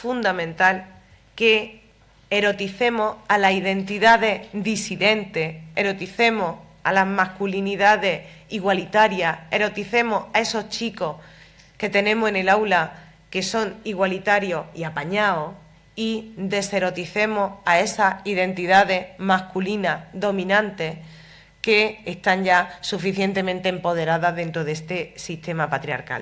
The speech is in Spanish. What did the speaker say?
fundamental que eroticemos a las identidades disidentes, eroticemos a las masculinidades igualitarias, eroticemos a esos chicos que tenemos en el aula que son igualitarios y apañados y deseroticemos a esas identidades masculinas dominantes que están ya suficientemente empoderadas dentro de este sistema patriarcal.